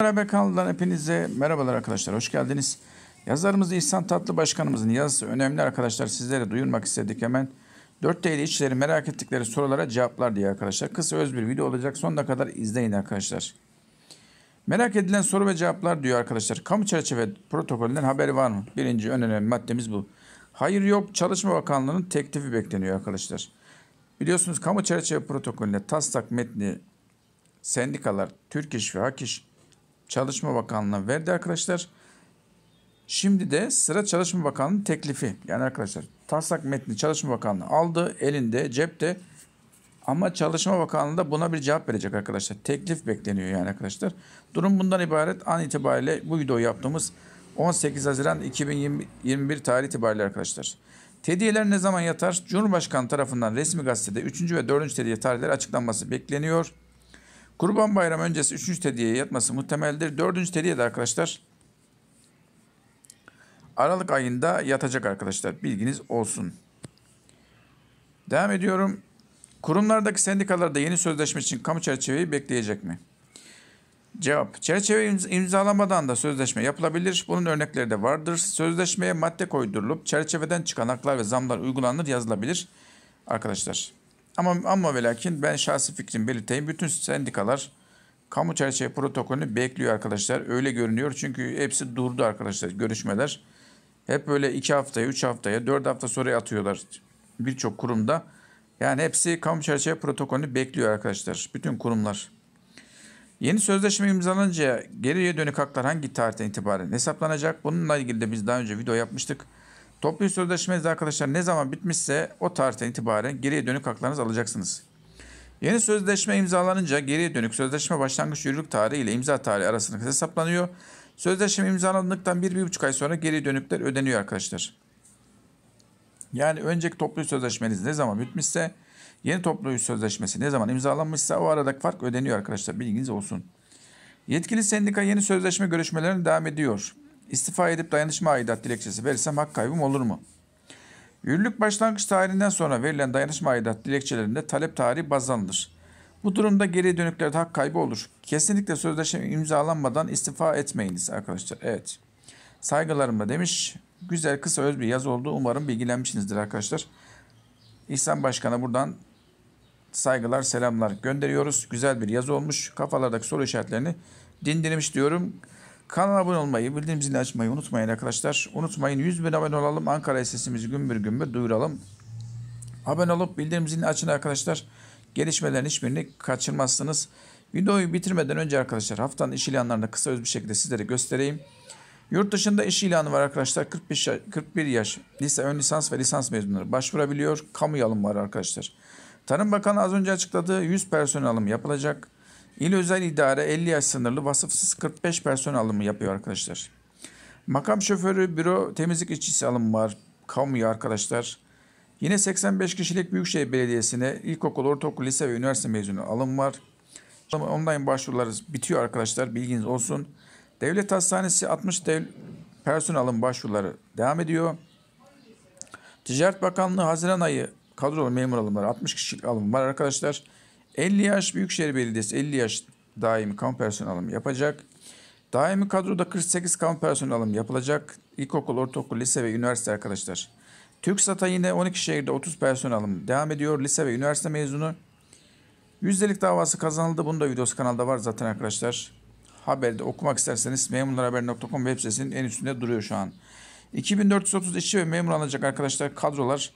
Merhaba Kanaldan hepinize merhabalar arkadaşlar hoş geldiniz. Yazarımız İhsan Tatlı Başkanımızın yazısı önemli arkadaşlar sizlere duyurmak istedik hemen. 4 TL işçileri merak ettikleri sorulara cevaplar diye arkadaşlar. Kısa öz bir video olacak sonuna kadar izleyin arkadaşlar. Merak edilen soru ve cevaplar diyor arkadaşlar. Kamu çerçeve protokolünden haberi var mı? Birinci önemli maddemiz bu. Hayır yok Çalışma Bakanlığı'nın teklifi bekleniyor arkadaşlar. Biliyorsunuz kamu çerçeve protokolüne taslak metni sendikalar, Türk İş ve Hak İş Çalışma Bakanlığı'na verdi arkadaşlar. Şimdi de sıra Çalışma Bakanlığı teklifi. Yani arkadaşlar taslak metni Çalışma Bakanlığı aldı elinde cepte. Ama Çalışma Bakanlığı da buna bir cevap verecek arkadaşlar. Teklif bekleniyor yani arkadaşlar. Durum bundan ibaret. An itibariyle bu video yaptığımız 18 Haziran 2021 tarih itibariyle arkadaşlar. Tediyeler ne zaman yatar? Cumhurbaşkanı tarafından resmi gazetede 3. ve 4. tediye tarihleri açıklanması bekleniyor. Kurban bayramı öncesi üçüncü tediye yatması muhtemeldir. Dördüncü tediye de arkadaşlar Aralık ayında yatacak arkadaşlar. Bilginiz olsun. Devam ediyorum. Kurumlardaki sendikalarda yeni sözleşme için kamu çerçeveyi bekleyecek mi? Cevap. Çerçeve imzalamadan da sözleşme yapılabilir. Bunun örnekleri de vardır. Sözleşmeye madde koydurulup çerçeveden çıkan haklar ve zamlar uygulanır yazılabilir. Arkadaşlar ama ama ve lakin ben şahsi fikrimi belirteyim. Bütün sendikalar kamu çerçeve protokolünü bekliyor arkadaşlar. Öyle görünüyor çünkü hepsi durdu arkadaşlar görüşmeler. Hep böyle iki haftaya, üç haftaya, dört hafta sonra atıyorlar birçok kurumda. Yani hepsi kamu çerçeve protokolünü bekliyor arkadaşlar. Bütün kurumlar. Yeni sözleşme imzalanınca geriye dönük haklar hangi tarihten itibaren hesaplanacak? Bununla ilgili de biz daha önce video yapmıştık. Toplu sözleşmeniz arkadaşlar ne zaman bitmişse o tarihten itibaren geriye dönük haklarınızı alacaksınız. Yeni sözleşme imzalanınca geriye dönük sözleşme başlangıç yürürlük tarihi ile imza tarihi arasındaki hesaplanıyor. Sözleşme imzalandıktan 1-1,5 ay sonra geri dönükler ödeniyor arkadaşlar. Yani önceki toplu sözleşmeniz ne zaman bitmişse yeni toplu sözleşmesi ne zaman imzalanmışsa o aradaki fark ödeniyor arkadaşlar bilginiz olsun. Yetkili sendika yeni sözleşme görüşmelerine devam ediyor. İstifa edip dayanışma aidat dilekçesi verirsem hak kaybım olur mu? Yürürlük başlangıç tarihinden sonra verilen dayanışma aidat dilekçelerinde talep tarihi baz alınır. Bu durumda geri dönüklerde hak kaybı olur. Kesinlikle sözleşme imzalanmadan istifa etmeyiniz arkadaşlar. Evet. Saygılarımla demiş. Güzel kısa öz bir yazı oldu. Umarım bilgilenmişsinizdir arkadaşlar. İhsan Başkan'a buradan saygılar, selamlar gönderiyoruz. Güzel bir yazı olmuş. Kafalardaki soru işaretlerini dindirmiş diyorum. Kanala abone olmayı, bildiğim zili açmayı unutmayın arkadaşlar. Unutmayın 100 bin abone olalım. Ankara'ya sesimizi gümbür gümbür duyuralım. Abone olup bildirim zilini açın arkadaşlar. Gelişmelerin hiçbirini kaçırmazsınız. Videoyu bitirmeden önce arkadaşlar haftanın iş ilanlarını kısa öz bir şekilde sizlere göstereyim. Yurt dışında iş ilanı var arkadaşlar. 45 yaş, 41 yaş lise ön lisans ve lisans mezunları başvurabiliyor. Kamu alım var arkadaşlar. Tarım Bakanı az önce açıkladığı 100 personel alım yapılacak. İl özel idare 50 yaş sınırlı vasıfsız 45 personel alımı yapıyor arkadaşlar. Makam şoförü, büro temizlik işçisi alımı var. kalmıyor arkadaşlar. Yine 85 kişilik Büyükşehir Belediyesi'ne ilkokul, ortaokul, lise ve üniversite mezunu alım var. Online başvuruları bitiyor arkadaşlar. Bilginiz olsun. Devlet Hastanesi 60 dev personel alım başvuruları devam ediyor. Ticaret Bakanlığı Haziran ayı kadrolu memur alımları 60 kişilik alım var arkadaşlar. 50 yaş Büyükşehir Belediyesi 50 yaş daimi kamu personelim yapacak. Daimi kadroda 48 kamu personelim yapılacak. İlkokul, ortaokul, lise ve üniversite arkadaşlar. TÜKSAT'a yine 12 şehirde 30 personelim devam ediyor. Lise ve üniversite mezunu. Yüzdelik davası kazanıldı. Bunu da videosu kanalda var zaten arkadaşlar. Haberde okumak isterseniz memurlarhaber.com web sitesinin en üstünde duruyor şu an. 2430 işçi ve memur alınacak arkadaşlar kadrolar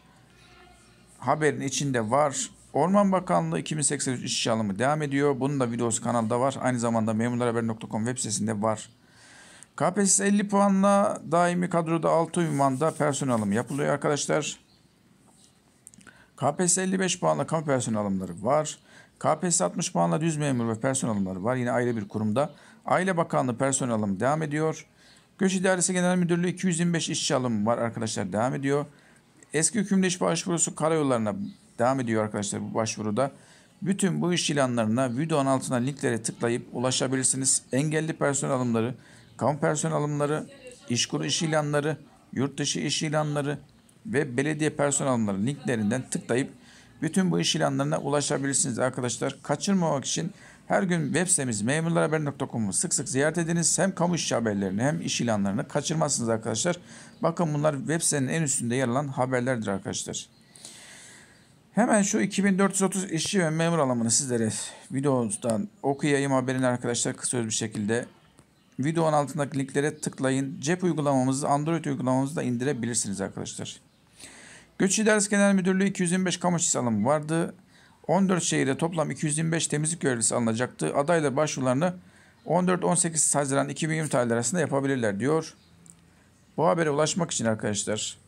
haberin içinde var. Orman Bakanlığı 2083 işçi alımı devam ediyor. Bunun da videosu kanalda var. Aynı zamanda memurlarhaber.com web sitesinde var. KPSS 50 puanla daimi kadroda 6 ünvanda personel alımı yapılıyor arkadaşlar. KPSS 55 puanla kamu personel alımları var. KPSS 60 puanla düz memur ve personel alımları var. Yine ayrı bir kurumda. Aile Bakanlığı personel alımı devam ediyor. Göç İdaresi Genel Müdürlüğü 225 işçi alımı var arkadaşlar devam ediyor. Eski hükümlü iş başvurusu karayollarına Devam ediyor arkadaşlar bu başvuruda. Bütün bu iş ilanlarına videonun altına linklere tıklayıp ulaşabilirsiniz. Engelli personel alımları, kamu personel alımları, işkur iş ilanları, yurt dışı iş ilanları ve belediye personel alımları linklerinden tıklayıp bütün bu iş ilanlarına ulaşabilirsiniz arkadaşlar. Kaçırmamak için her gün web sitemiz memurlarhaber.com'u sık sık ziyaret ediniz. Hem kamu iş haberlerini hem iş ilanlarını kaçırmazsınız arkadaşlar. Bakın bunlar web sitenin en üstünde yer alan haberlerdir arkadaşlar. Hemen şu 2430 işçi ve memur alımını sizlere videodan okuyayım haberini arkadaşlar kısa bir şekilde. Videonun altındaki linklere tıklayın. Cep uygulamamızı Android uygulamamızı da indirebilirsiniz arkadaşlar. Göç İdaresi Genel Müdürlüğü 225 kamu işçisi alımı vardı. 14 şehirde toplam 225 temizlik görevlisi alınacaktı. Adaylar başvurularını 14-18 Haziran 2020 tarihleri arasında yapabilirler diyor. Bu habere ulaşmak için arkadaşlar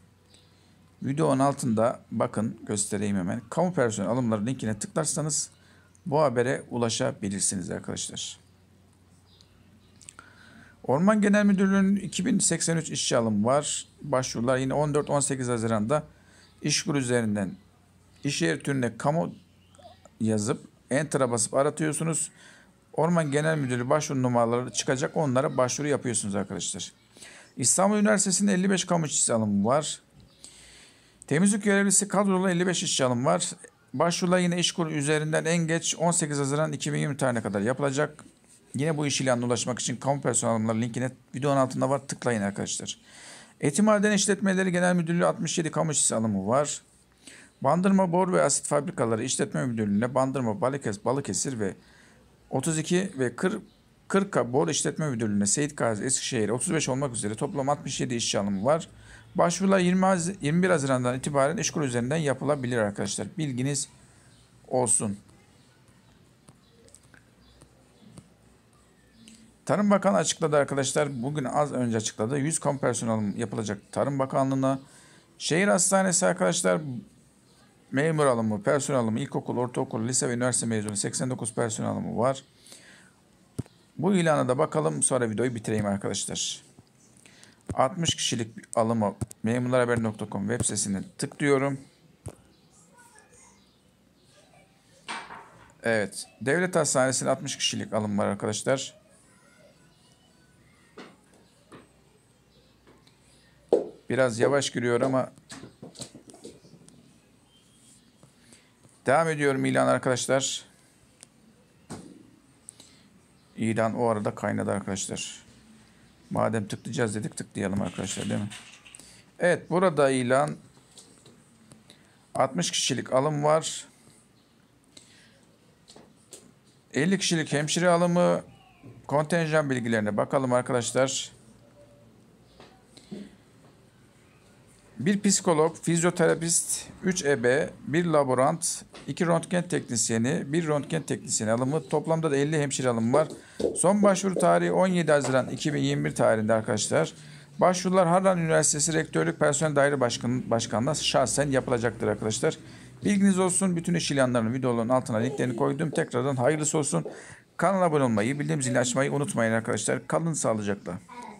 Videonun altında bakın göstereyim hemen. Kamu personel alımları linkine tıklarsanız bu habere ulaşabilirsiniz arkadaşlar. Orman Genel Müdürlüğü'nün 2083 işçi alım var. Başvurular yine 14-18 Haziran'da işkur üzerinden iş yeri türüne kamu yazıp enter'a basıp aratıyorsunuz. Orman Genel Müdürlüğü başvuru numaraları çıkacak. Onlara başvuru yapıyorsunuz arkadaşlar. İstanbul Üniversitesi'nin 55 kamu işçi alımı var. Temizlik görevlisi kadrolu 55 işçi alım var. Başvurular yine iş kuru üzerinden en geç 18 Haziran 2020 tarihine kadar yapılacak. Yine bu iş ilanına ulaşmak için kamu personel alımları linkine videonun altında var tıklayın arkadaşlar. Etimhane'den işletmeleri genel müdürlüğü 67 kamu işçisi alımı var. Bandırma Bor ve Asit Fabrikaları İşletme Müdürlüğü'ne Bandırma Balıkesir, Balıkesir ve 32 ve 40 Kırka Bor İşletme Müdürlüğü'ne Seyit Gazi Eskişehir 35 olmak üzere toplam 67 işçi alımı var. Başvurular 20 Haz 21 Haziran'dan itibaren işkur üzerinden yapılabilir arkadaşlar. Bilginiz olsun. Tarım Bakanı açıkladı arkadaşlar. Bugün az önce açıkladı. 100 kamu personel yapılacak Tarım Bakanlığı'na. Şehir Hastanesi arkadaşlar memur alımı, personel alımı, ilkokul, ortaokul, lise ve üniversite mezunu 89 personel alımı var. Bu ilana da bakalım sonra videoyu bitireyim arkadaşlar. 60 kişilik bir alımı memurlarhaber.com web sitesine tıklıyorum. Evet. Devlet Hastanesi'nin 60 kişilik alım var arkadaşlar. Biraz yavaş giriyor ama devam ediyorum ilan arkadaşlar. İlan o arada kaynadı arkadaşlar. Madem tıklayacağız dedik tıklayalım arkadaşlar değil mi? Evet burada ilan 60 kişilik alım var. 50 kişilik hemşire alımı kontenjan bilgilerine bakalım arkadaşlar. Bir psikolog, fizyoterapist, 3 ebe, bir laborant, 2 röntgen teknisyeni, bir röntgen teknisyeni alımı. Toplamda da 50 hemşire alımı var. Son başvuru tarihi 17 Haziran 2021 tarihinde arkadaşlar. Başvurular Harran Üniversitesi Rektörlük Personel Daire Başkan, Başkanlığı'na şahsen yapılacaktır arkadaşlar. Bilginiz olsun. Bütün iş ilanlarının videoların altına linklerini koydum. Tekrardan hayırlısı olsun. Kanala abone olmayı, bildiğim zili açmayı unutmayın arkadaşlar. Kalın sağlıcakla.